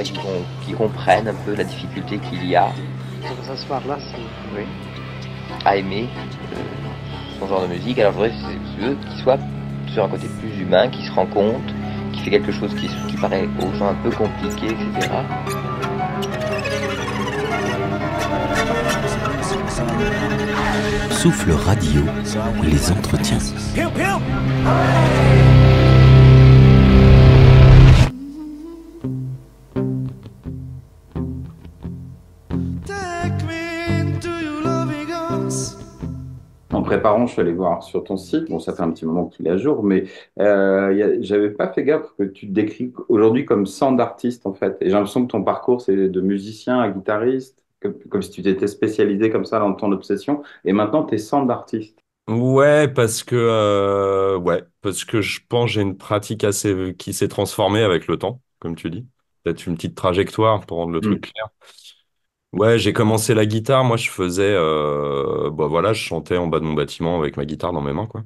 Il qu'ils comprennent un peu la difficulté qu'il y a. À aimer euh, son genre de musique. Alors je voudrais qu'ils soient sur un côté plus humain, qui se rend compte, qui fait quelque chose qui, paraît aux gens un peu compliqué, etc. Souffle Radio, les entretiens. En préparant, je suis allé voir sur ton site. Bon, ça fait un petit moment qu'il est à jour, mais euh, j'avais pas fait gaffe que tu te décris aujourd'hui comme sans d'artiste, en fait. Et j'ai l'impression que ton parcours, c'est de musicien à guitariste, comme, si tu t'étais spécialisé comme ça dans ton obsession. Et maintenant, tu es sans d'artiste. Ouais, parce que euh, ouais, parce que je pense j'ai une pratique assez qui s'est transformée avec le temps, comme tu dis. Peut-être une petite trajectoire pour rendre le mm. truc clair. Ouais, j'ai commencé la guitare. Moi, je faisais, euh, bah voilà, je chantais en bas de mon bâtiment avec ma guitare dans mes mains, quoi.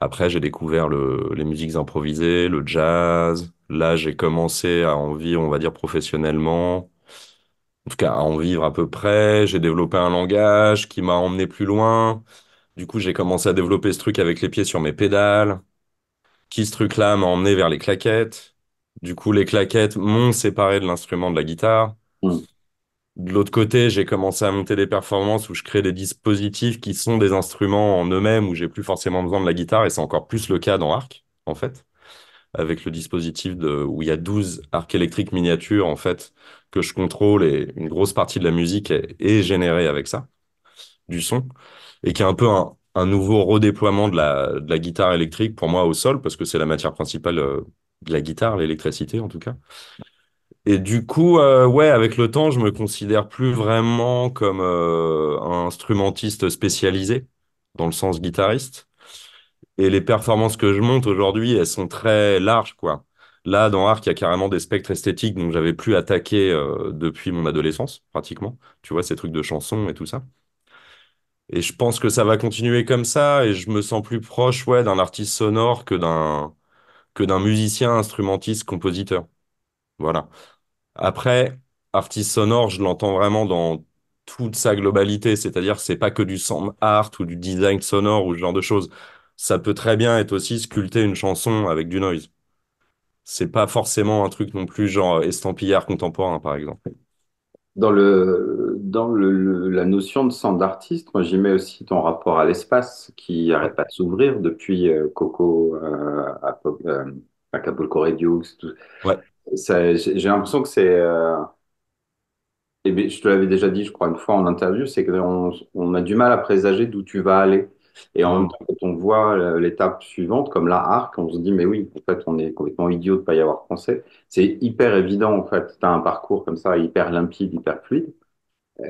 Après, j'ai découvert les musiques improvisées, le jazz. Là, j'ai commencé à en vivre, on va dire, professionnellement. En tout cas, à en vivre à peu près. J'ai développé un langage qui m'a emmené plus loin. Du coup, j'ai commencé à développer ce truc avec les pieds sur mes pédales. Qui, ce truc-là, m'a emmené vers les claquettes. Du coup, les claquettes m'ont séparé de l'instrument de la guitare. Mmh. De l'autre côté, j'ai commencé à monter des performances où je crée des dispositifs qui sont des instruments en eux-mêmes, où j'ai plus forcément besoin de la guitare, et c'est encore plus le cas dans Arc, en fait, avec le dispositif de, où il y a 12 arcs électriques miniatures, en fait, que je contrôle, et une grosse partie de la musique est, générée avec ça, du son, et qui est un peu un, nouveau redéploiement de de la, guitare électrique pour moi au sol, parce que c'est la matière principale euh, de la guitare, l'électricité en tout cas. Et du coup, euh, ouais, avec le temps, je me considère plus vraiment comme euh, un instrumentiste spécialisé, dans le sens guitariste. Et les performances que je monte aujourd'hui, elles sont très larges, quoi. Là, dans Arc, il y a carrément des spectres esthétiques dont j'avais plus attaqué euh, depuis mon adolescence, pratiquement. Tu vois, ces trucs de chansons et tout ça. Et je pense que ça va continuer comme ça, et je me sens plus proche, ouais, d'un artiste sonore que d'un que d'un musicien, instrumentiste, compositeur. Voilà. Après, artiste sonore, je l'entends vraiment dans toute sa globalité, c'est-à-dire c'est pas que du sound art ou du design sonore ou ce genre de choses. Ça peut très bien être aussi sculpter une chanson avec du noise. C'est pas forcément un truc non plus genre estampillard contemporain, par exemple. Dans le dans le, la notion de sound d'artiste, moi j'y mets aussi ton rapport à l'espace qui n'arrête pas de s'ouvrir depuis euh, Coco, euh, euh Redux, Ouais j'ai l'impression que c'est. euh, je te l'avais déjà dit, je crois, une fois en interview, c'est qu'on on a du mal à présager d'où tu vas aller. Et en même temps, quand on voit euh, l'étape suivante, comme la arc, on se dit, mais oui, en fait, on est complètement idiot de ne pas y avoir pensé. C'est hyper évident, en fait. Tu as un parcours comme ça, hyper limpide, hyper fluide,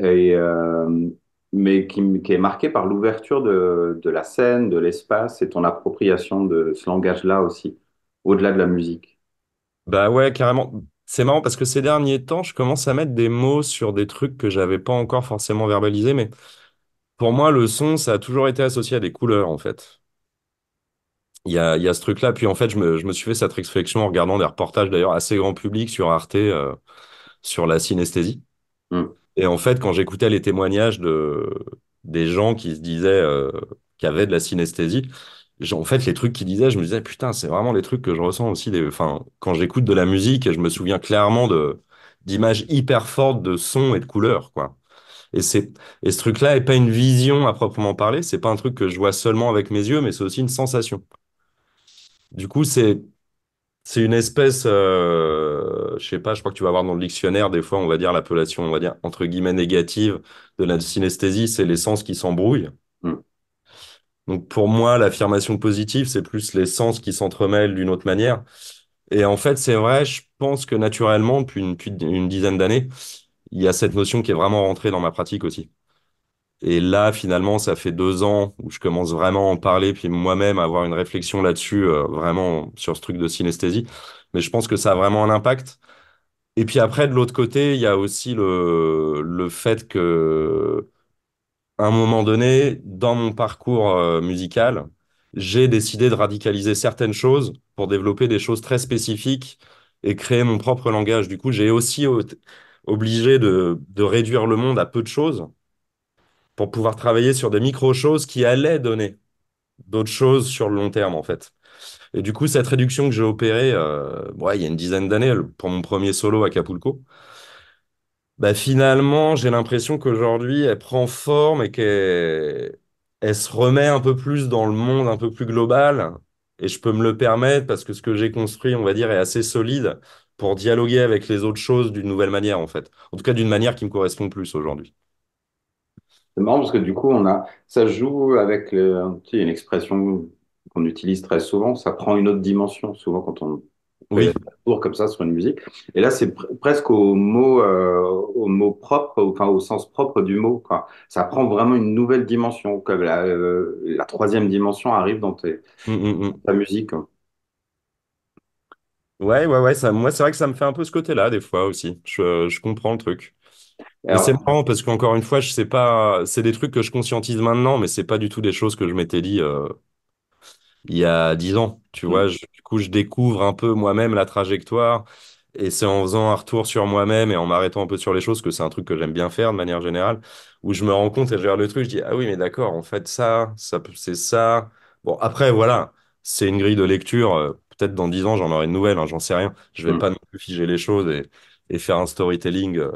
et, euh, mais qui, qui est marqué par l'ouverture de la scène, de l'espace et ton appropriation de ce langage-là aussi, au-delà de la musique. Bah ouais, carrément. C'est marrant parce que ces derniers temps, je commence à mettre des mots sur des trucs que j'avais pas encore forcément verbalisés, mais pour moi, le son, ça a toujours été associé à des couleurs, en fait. Il y a, y a ce truc-là. Puis en fait, je me, je me suis fait cette réflexion en regardant des reportages d'ailleurs assez grand public sur Arte, euh, sur la synesthésie. Mmh. Et en fait, quand j'écoutais les témoignages de, des gens qui se disaient euh, avaient de la synesthésie, en fait, les trucs qu'il disait, je me disais, putain, c'est vraiment les trucs que je ressens aussi. Des... Enfin, quand j'écoute de la musique, je me souviens clairement d'images hyper fortes de sons et de couleurs, quoi. Et c'est et ce truc-là n'est pas une vision à proprement parler. C'est pas un truc que je vois seulement avec mes yeux, mais c'est aussi une sensation. Du coup, c'est c'est une espèce, je euh, je sais pas, je crois que tu vas voir dans le dictionnaire, des fois, on va dire l'appellation, on va dire, entre guillemets, négative de la synesthésie, c'est les sens qui s'embrouillent. Donc pour moi, l'affirmation positive, c'est plus les sens qui s'entremêlent d'une autre manière. Et en fait, c'est vrai, je pense que naturellement, depuis une, dizaine d'années, il y a cette notion qui est vraiment rentrée dans ma pratique aussi. Et là, finalement, ça fait deux ans où je commence vraiment à en parler, puis moi-même à avoir une réflexion là-dessus, euh, vraiment sur ce truc de synesthésie. Mais je pense que ça a vraiment un impact. Et puis après, de l'autre côté, il y a aussi le, le fait que à un moment donné, dans mon parcours euh, musical, j'ai décidé de radicaliser certaines choses pour développer des choses très spécifiques et créer mon propre langage. Du coup, j'ai aussi obligé de, réduire le monde à peu de choses pour pouvoir travailler sur des micro-choses qui allaient donner d'autres choses sur le long terme, en fait. Et du coup, cette réduction que j'ai opérée, euh, il y a une dizaine d'années, pour mon premier solo à Capulco, bah finalement, j'ai l'impression qu'aujourd'hui, elle prend forme et qu'elle se remet un peu plus dans le monde un peu plus global. Et je peux me le permettre parce que ce que j'ai construit, on va dire, est assez solide pour dialoguer avec les autres choses d'une nouvelle manière, en fait. En tout cas, d'une manière qui me correspond plus aujourd'hui. C'est marrant parce que du coup, on a, ça joue avec une expression qu'on utilise très souvent, ça prend une autre dimension. Souvent, quand on oui. comme ça sur une musique. Et là, c'est presque au mot, euh, au mot propre, enfin au sens propre du mot. Quoi. Ça prend vraiment une nouvelle dimension. Comme la, euh, troisième dimension arrive dans, tes, mmh, mmh, mmh. ta musique. Hein. Ouais, ouais, ouais. Ça, moi, c'est vrai que ça me fait un peu ce côté-là des fois aussi. Je, comprends le truc. C'est marrant parce qu'encore une fois, je sais pas. C'est des trucs que je conscientise maintenant, mais c'est pas du tout des choses que je m'étais dit euh, il y a dix ans. Tu vois, je, coup, je découvre un peu moi-même la trajectoire. Et c'est en faisant un retour sur moi-même et en m'arrêtant un peu sur les choses, que c'est un truc que j'aime bien faire de manière générale, où je me rends compte et je regarde le truc, je dis, ah oui, mais d'accord, en fait, ça, ça c'est ça. Bon, après, voilà, c'est une grille de lecture. Euh, peut-être dans dix ans, j'en aurai une nouvelle, hein, j'en sais rien. Je vais mm. pas non plus figer les choses et, faire un storytelling. Euh.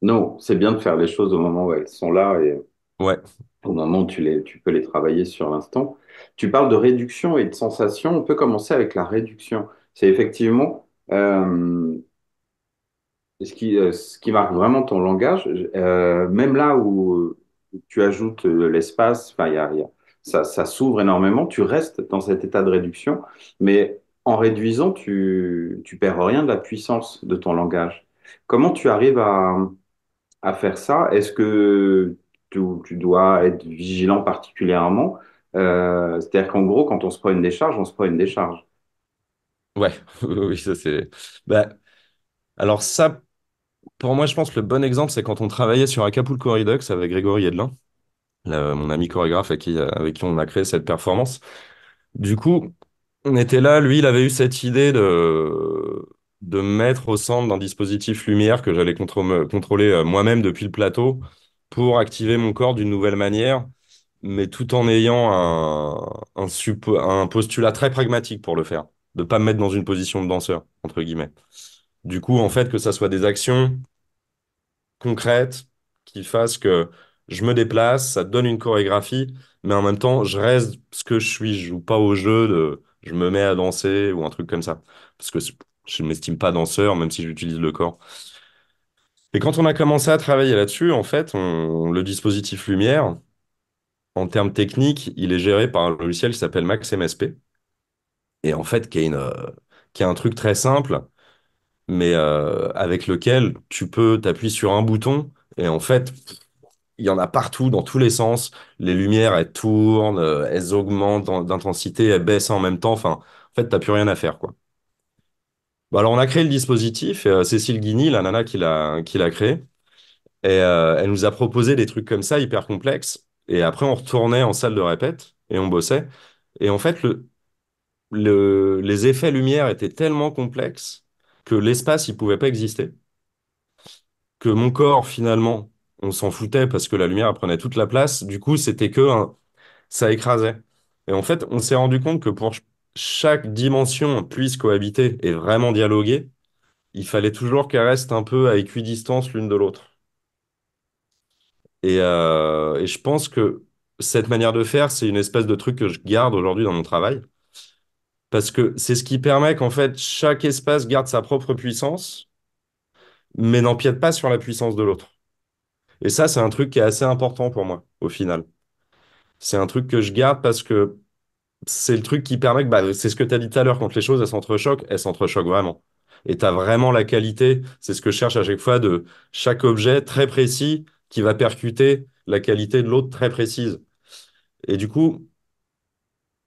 Non, c'est bien de faire les choses au moment où elles sont là. Et... Ouais, au moment où tu, les, tu peux les travailler sur l'instant. Tu parles de réduction et de sensation. On peut commencer avec la réduction. C'est effectivement euh, ce, qui, euh, ce qui marque vraiment ton langage. Euh, même là où tu ajoutes l'espace, ça, ça s'ouvre énormément. Tu restes dans cet état de réduction, mais en réduisant, tu, tu perds rien de la puissance de ton langage. Comment tu arrives à, à faire ça Est-ce que où tu dois être vigilant particulièrement. Euh, c'est-à-dire qu'en gros, quand on se prend une décharge, on se prend une décharge. Ouais, oui, ça c'est. Bah, alors ça, pour moi, je pense que le bon exemple, c'est quand on travaillait sur Acapulco Redux avec Grégory Edelin, mon ami chorégraphe avec qui, avec on a créé cette performance. Du coup, on était là, lui, il avait eu cette idée de, de mettre au centre d'un dispositif lumière que j'allais contrôler euh, moi-même depuis le plateau pour activer mon corps d'une nouvelle manière, mais tout en ayant un, postulat très pragmatique pour le faire, de ne pas me mettre dans une position de danseur, entre guillemets. Du coup, en fait, que ça soit des actions concrètes qui fassent que je me déplace, ça donne une chorégraphie, mais en même temps, je reste ce que je suis, je joue pas au jeu de je me mets à danser ou un truc comme ça. Parce que je ne m'estime pas danseur, même si j'utilise le corps. Et quand on a commencé à travailler là-dessus, en fait, on, le dispositif Lumière, en termes techniques, il est géré par un logiciel qui s'appelle MaxMSP. Et en fait, euh, qui est, un truc très simple, mais euh, avec lequel tu peux t'appuyer sur un bouton et en fait, il y en a partout, dans tous les sens. Les lumières, elles tournent, euh, elles augmentent d'intensité, elles baissent en même temps. Enfin, en fait, tu n'as plus rien à faire, quoi. Bah alors, on a créé le dispositif. Euh, Cécile Guigny, la nana qui l'a, qui l'a créé, et, euh, elle nous a proposé des trucs comme ça, hyper complexes. Et après, on retournait en salle de répète et on bossait. Et en fait, le, les effets lumière étaient tellement complexes que l'espace, il pouvait pas exister. Que mon corps, finalement, on s'en foutait parce que la lumière prenait toute la place. Du coup, c'était que ça écrasait. Et en fait, on s'est rendu compte que pour chaque dimension puisse cohabiter et vraiment dialoguer, il fallait toujours qu'elles restent un peu à équidistance l'une de l'autre. Et, euh, et, je pense que cette manière de faire, c'est une espèce de truc que je garde aujourd'hui dans mon travail. Parce que c'est ce qui permet qu'en fait, chaque espace garde sa propre puissance, mais n'empiète pas sur la puissance de l'autre. Et ça, c'est un truc qui est assez important pour moi, au final. C'est un truc que je garde parce que c'est le truc qui permet bah, c'est ce que tu as dit tout à l'heure, quand les choses elles s'entrechoquent, elles s'entrechoquent vraiment. Et tu as vraiment la qualité, c'est ce que je cherche à chaque fois, de chaque objet très précis qui va percuter la qualité de l'autre très précise. Et du coup,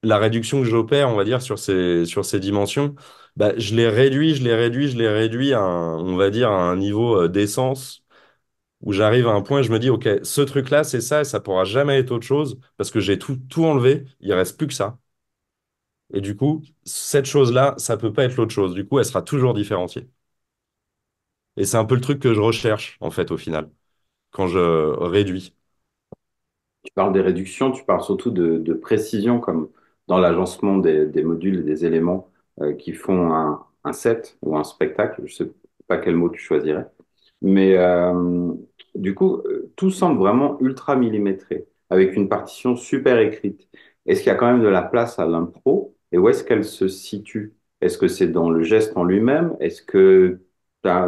la réduction que j'opère, on va dire, sur ces, sur ces dimensions, bah, je les réduis, je les réduis, je les réduis à on va dire, à un niveau euh, d'essence où j'arrive à un point, je me dis, OK, ce truc-là, c'est ça, et ça pourra jamais être autre chose, parce que j'ai tout, tout enlevé, il reste plus que ça. Et du coup, cette chose-là, ça peut pas être l'autre chose. Du coup, elle sera toujours différenciée. Et c'est un peu le truc que je recherche, en fait, au final, quand je réduis. Tu parles des réductions, tu parles surtout de, précision, comme dans l'agencement des, modules et des éléments euh, qui font un, set ou un spectacle. Je sais pas quel mot tu choisirais. Mais euh, du coup, euh, tout semble vraiment ultra millimétré, avec une partition super écrite. Est-ce qu'il y a quand même de la place à l'impro et où est-ce qu'elle se situe Est-ce que c'est dans le geste en lui-même Est-ce que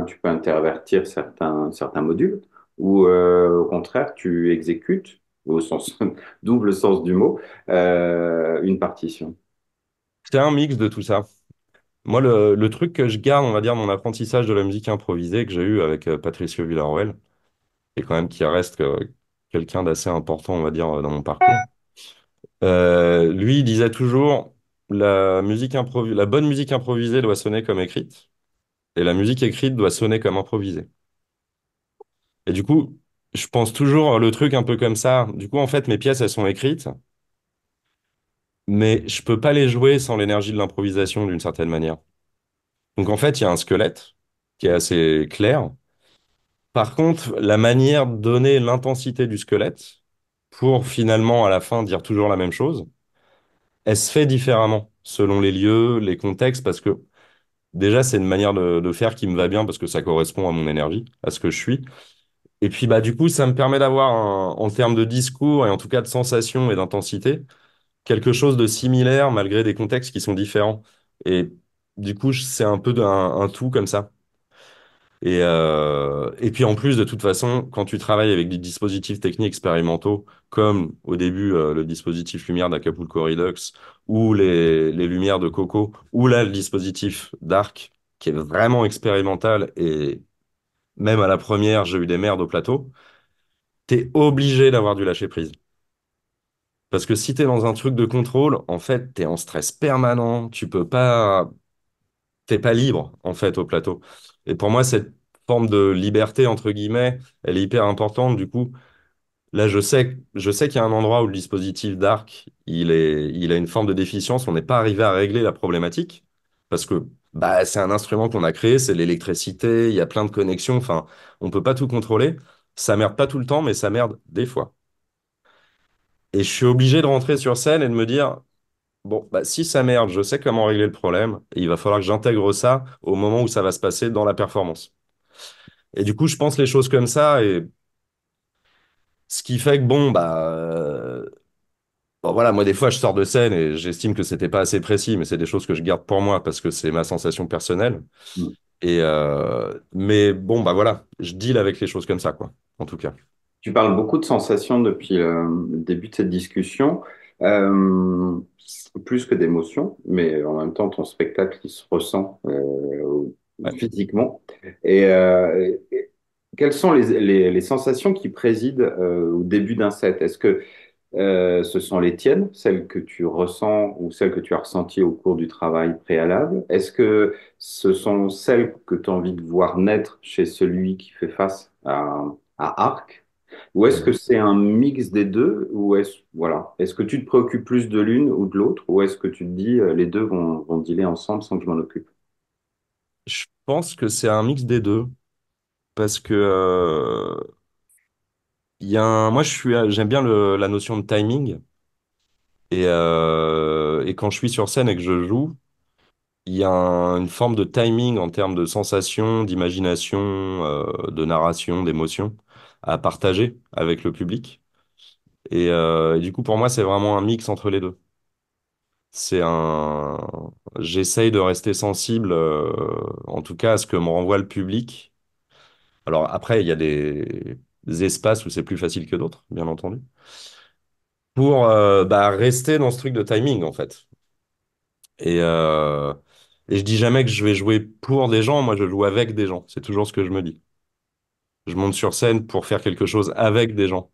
tu peux intervertir certains, certains modules ou euh, au contraire, tu exécutes, au sens double sens du mot, euh, une partition C'est un mix de tout ça. Moi, le, le, truc que je garde, on va dire, mon apprentissage de la musique improvisée que j'ai eu avec euh, Patricio Villaruel, et quand même qui reste quelqu'un d'assez important, on va dire, dans mon parcours. lui, il disait toujours, la, musique la bonne musique improvisée doit sonner comme écrite, et la musique écrite doit sonner comme improvisée. Et du coup, je pense toujours le truc un peu comme ça. Du coup, en fait, mes pièces, elles sont écrites, mais je peux pas les jouer sans l'énergie de l'improvisation d'une certaine manière. Donc, en fait, il y a un squelette qui est assez clair. Par contre, la manière de donner l'intensité du squelette pour finalement, à la fin, dire toujours la même chose, elle se fait différemment selon les lieux, les contextes, parce que déjà, c'est une manière de, faire qui me va bien parce que ça correspond à mon énergie, à ce que je suis. Et puis, bah, du coup, ça me permet d'avoir, en termes de discours et en tout cas de sensation et d'intensité, quelque chose de similaire malgré des contextes qui sont différents. Et du coup, c'est un peu un tout comme ça. Et, euh, et puis en plus, de toute façon, quand tu travailles avec des dispositifs techniques expérimentaux, comme au début euh, le dispositif lumière d'Acapulco Redux, ou les, lumières de Coco, ou là le dispositif Dark, qui est vraiment expérimental, et même à la première, j'ai eu des merdes au plateau, tu es obligé d'avoir du lâcher prise. Parce que si tu es dans un truc de contrôle, en fait, tu es en stress permanent, tu peux pas, t'es pas libre, en fait, au plateau. Et pour moi, cette forme de liberté, entre guillemets, elle est hyper importante. Du coup, Là, je sais, je sais qu'il y a un endroit où le dispositif d'ARC, il est, il a une forme de déficience. On n'est pas arrivé à régler la problématique parce que bah, c'est un instrument qu'on a créé, c'est l'électricité, il y a plein de connexions. Enfin, on peut pas tout contrôler. Ça merde pas tout le temps, mais ça merde des fois. Et je suis obligé de rentrer sur scène et de me dire, Bon, bah, si ça merde, je sais comment régler le problème. il va falloir que j'intègre ça au moment où ça va se passer dans la performance. Et du coup, je pense les choses comme ça. Et ce qui fait que, bon, bah, euh, voilà, moi, des fois, je sors de scène et j'estime que c'était pas assez précis, mais c'est des choses que je garde pour moi parce que c'est ma sensation personnelle. Mm. Et, euh, mais bon, bah voilà, je deal avec les choses comme ça, quoi, en tout cas. Tu parles beaucoup de sensations depuis le début de cette discussion. Euh, plus que d'émotion, mais en même temps, ton spectacle, il se ressent euh, physiquement. Euh, et, quelles sont les, sensations qui président au début d'un set Est-ce que ce sont les tiennes, celles que tu ressens ou celles que tu as ressenties au cours du travail préalable Est-ce que ce sont celles que tu as envie de voir naître chez celui qui fait face à, à Arc ou est-ce que c'est un mix des deux ou est-ce voilà, est-ce que tu te préoccupes plus de l'une ou de l'autre ou est-ce que tu te dis euh, les deux vont, vont dealer ensemble sans que je m'en occupe? Je pense que c'est un mix des deux parce que euh, il y a moi je suis j'aime bien la notion de timing euh, et quand je suis sur scène et que je joue, il y a une forme de timing en termes de sensation, d'imagination, de narration, d'émotion à partager avec le public. Euh, et, du coup, pour moi, c'est vraiment un mix entre les deux. C'est un, j'essaye de rester sensible, euh, en tout cas, à ce que me renvoie le public. Alors après, il y a des, espaces où c'est plus facile que d'autres, bien entendu, pour euh, bah, rester dans ce truc de timing, en fait. Et, et je dis jamais que je vais jouer pour des gens, moi je joue avec des gens, c'est toujours ce que je me dis je monte sur scène pour faire quelque chose avec des gens.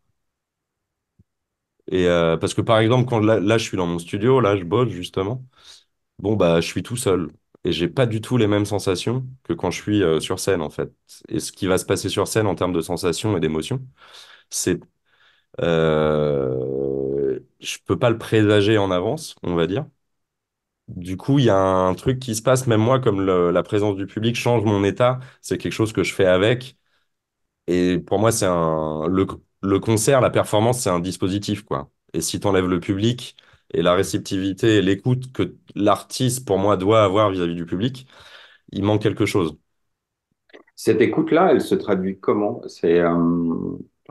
Et euh, parce que par exemple, quand là, je suis dans mon studio, là je bosse justement, bon bah je suis tout seul et j'ai pas du tout les mêmes sensations que quand je suis euh, sur scène en fait. Et ce qui va se passer sur scène en termes de sensations et d'émotions, c'est euh, je peux pas le présager en avance, on va dire. Du coup, il y a un truc qui se passe, même moi, comme la présence du public change mon état, c'est quelque chose que je fais avec et pour moi, c'est un le, concert, la performance, c'est un dispositif quoi. Et si tu enlèves le public et la réceptivité et l'écoute que l'artiste pour moi doit avoir vis-à-vis du public, il manque quelque chose. Cette écoute-là, elle se traduit comment C'est euh,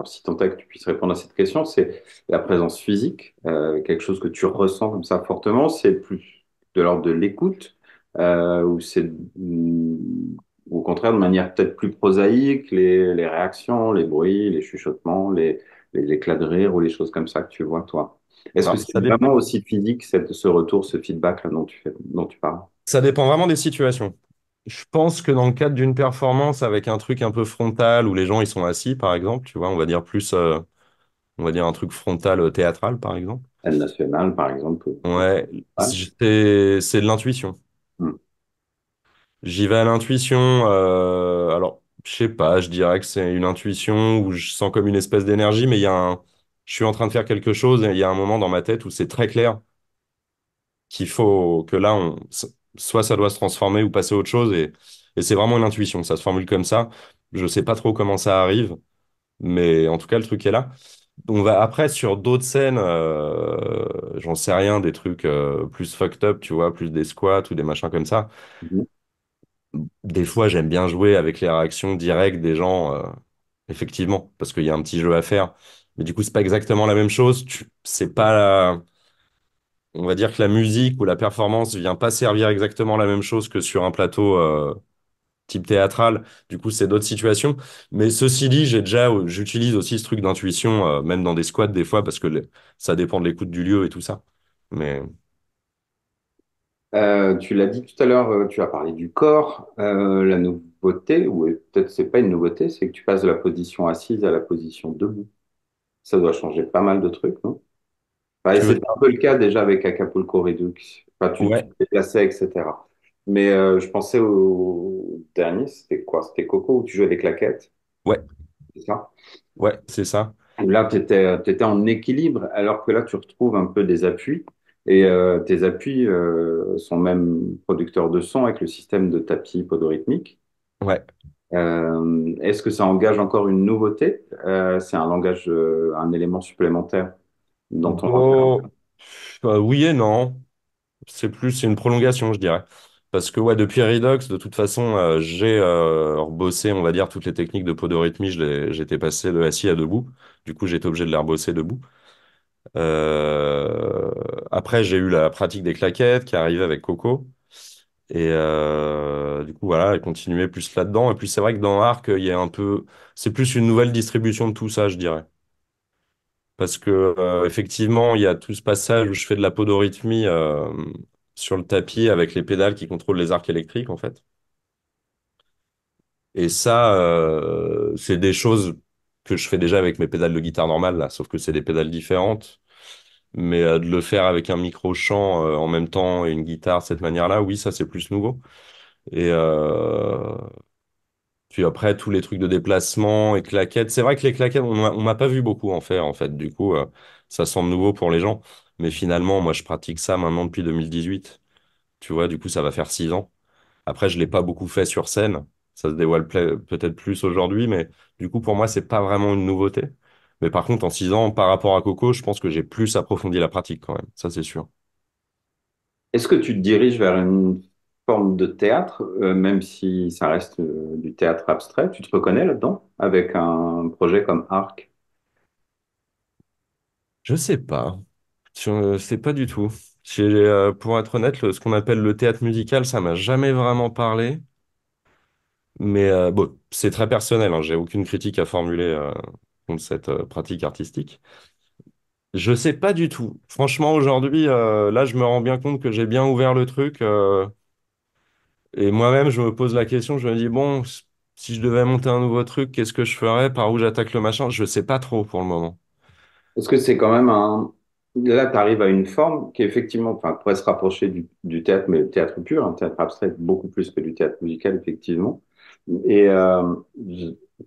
si tant est que tu puisses répondre à cette question, c'est la présence physique, euh, quelque chose que tu ressens comme ça fortement. C'est plus de l'ordre de l'écoute euh, ou c'est hmm, ou au contraire de manière peut-être plus prosaïque, les, réactions, les bruits, les chuchotements, les, les éclats de rire ou les choses comme ça que tu vois, toi Est-ce que c'est dépend... vraiment aussi physique cette, ce retour, ce feedback là dont tu, fais, dont tu parles Ça dépend vraiment des situations. Je pense que dans le cadre d'une performance avec un truc un peu frontal où les gens ils sont assis, par exemple, tu vois, on va dire plus, euh, on va dire un truc frontal euh, théâtral, par exemple. Nationale, par exemple. Ouais, c'est de l'intuition. J'y vais à l'intuition. Euh, alors, je sais pas, je dirais que c'est une intuition où je sens comme une espèce d'énergie, mais il y a un, je suis en train de faire quelque chose et il y a un moment dans ma tête où c'est très clair qu'il faut que là, on, soit ça doit se transformer ou passer à autre chose. Et, et c'est vraiment une intuition. Ça se formule comme ça. Je sais pas trop comment ça arrive, mais en tout cas, le truc est là. On va après sur d'autres scènes, euh, j'en sais rien, des trucs euh, plus fucked up, tu vois, plus des squats ou des machins comme ça. Mmh des fois, j'aime bien jouer avec les réactions directes des gens, euh, effectivement, parce qu'il y a un petit jeu à faire. Mais du coup, c'est pas exactement la même chose. c'est pas, on va dire que la musique ou la performance vient pas servir exactement la même chose que sur un plateau euh, type théâtral. Du coup, c'est d'autres situations. Mais ceci dit, j'ai déjà, euh, j'utilise aussi ce truc d'intuition, même dans des squats des fois, parce que ça dépend de l'écoute du lieu et tout ça. Mais euh, tu l'as dit tout à l'heure, euh, tu as parlé du corps. Euh, la nouveauté, ou peut-être c'est pas une nouveauté, c'est que tu passes de la position assise à la position debout. Ça doit changer pas mal de trucs, non? C'est un peu le cas déjà avec Acapulco Redux. Enfin, tu, te déplaçais, etc. Mais je pensais au dernier, c'était quoi? C'était Coco où tu jouais des claquettes, Ouais, c'est ça? ouais, c'est ça. Là, tu étais, en équilibre, alors que là, tu retrouves un peu des appuis. Et euh, tes appuis euh, sont même producteurs de son avec le système de tapis podorythmique. Ouais. Euh, est-ce que ça engage encore une nouveauté C'est un langage, un élément supplémentaire dans ton Oh, oui et non. C'est plus, c'est une prolongation, je dirais. Parce que ouais, depuis Redox, de toute façon, j'ai rebossé, on va dire, toutes les techniques de podorythmie. J'étais passé de assis à debout. Du coup, j'étais obligé de les rebosser debout. Euh, après, j'ai eu la pratique des claquettes qui est avec Coco. Et euh, du coup, voilà, continuer plus là-dedans. Et puis, c'est vrai que dans Arc, il y a un peu. C'est plus une nouvelle distribution de tout ça, je dirais. Parce que, euh, effectivement, il y a tout ce passage où je fais de la podorythmie sur le tapis avec les pédales qui contrôlent les arcs électriques, en fait. Et ça, c'est des choses que je fais déjà avec mes pédales de guitare normales, là, sauf que c'est des pédales différentes. Mais euh, de le faire avec un micro-chant euh, en même temps et une guitare cette manière-là, oui, ça c'est plus nouveau. Et euh, puis après, tous les trucs de déplacement et claquettes. C'est vrai que les claquettes, on m'a pas vu beaucoup en faire, en fait. Du coup, ça semble nouveau pour les gens. Mais finalement, moi, je pratique ça maintenant depuis 2018. Tu vois, du coup, ça va faire six ans. Après, je l'ai pas beaucoup fait sur scène. Ça se dévoile peut-être plus aujourd'hui, mais du coup, pour moi, c'est pas vraiment une nouveauté. Mais par contre, en six ans, par rapport à Coco, je pense que j'ai plus approfondi la pratique quand même. Ça, c'est sûr. Est-ce que tu te diriges vers une forme de théâtre, euh, même si ça reste euh, du théâtre abstrait Tu te reconnais là-dedans avec un projet comme Arc Je sais pas. Je sais pas du tout. Euh, pour être honnête, ce qu'on appelle le théâtre musical, ça m'a jamais vraiment parlé. Mais bon, c'est très personnel, hein, j'ai aucune critique à formuler euh, contre cette euh, pratique artistique. Je ne sais pas du tout. Franchement, aujourd'hui, euh, là, je me rends bien compte que j'ai bien ouvert le truc. Euh, et moi-même, je me pose la question, je me dis, bon, si je devais monter un nouveau truc, qu'est-ce que je ferais? Par où j'attaque le machin? Je ne sais pas trop pour le moment. Parce que c'est quand même un. Là, tu arrives à une forme qui, effectivement, enfin, pourrait se rapprocher du, théâtre, mais le théâtre pur, un hein, théâtre abstrait, beaucoup plus que du théâtre musical, effectivement. Et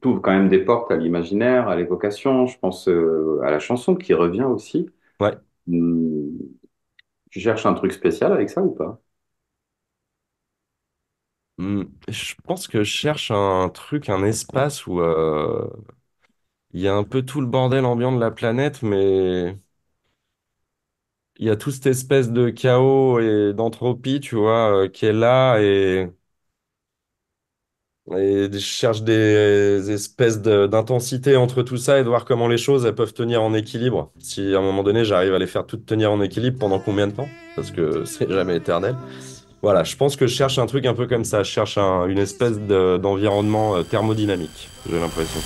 t'ouvre quand même des portes à l'imaginaire, à l'évocation. Je pense euh, à la chanson qui revient aussi. Ouais. Hmm. tu cherches un truc spécial avec ça ou pas? Hmm. Je pense que je cherche un truc, un espace où euh, il y a un peu tout le bordel ambiant de la planète, mais il y a toute cette espèce de chaos et d'entropie, tu vois, euh, qui est là et et je cherche des espèces d'intensité entre tout ça et de voir comment les choses elles peuvent tenir en équilibre. Si à un moment donné j'arrive à les faire toutes tenir en équilibre pendant combien de temps Parce que c'est jamais éternel. Voilà, je pense que je cherche un truc un peu comme ça. Je cherche un, une espèce d'environnement euh, thermodynamique, j'ai l'impression.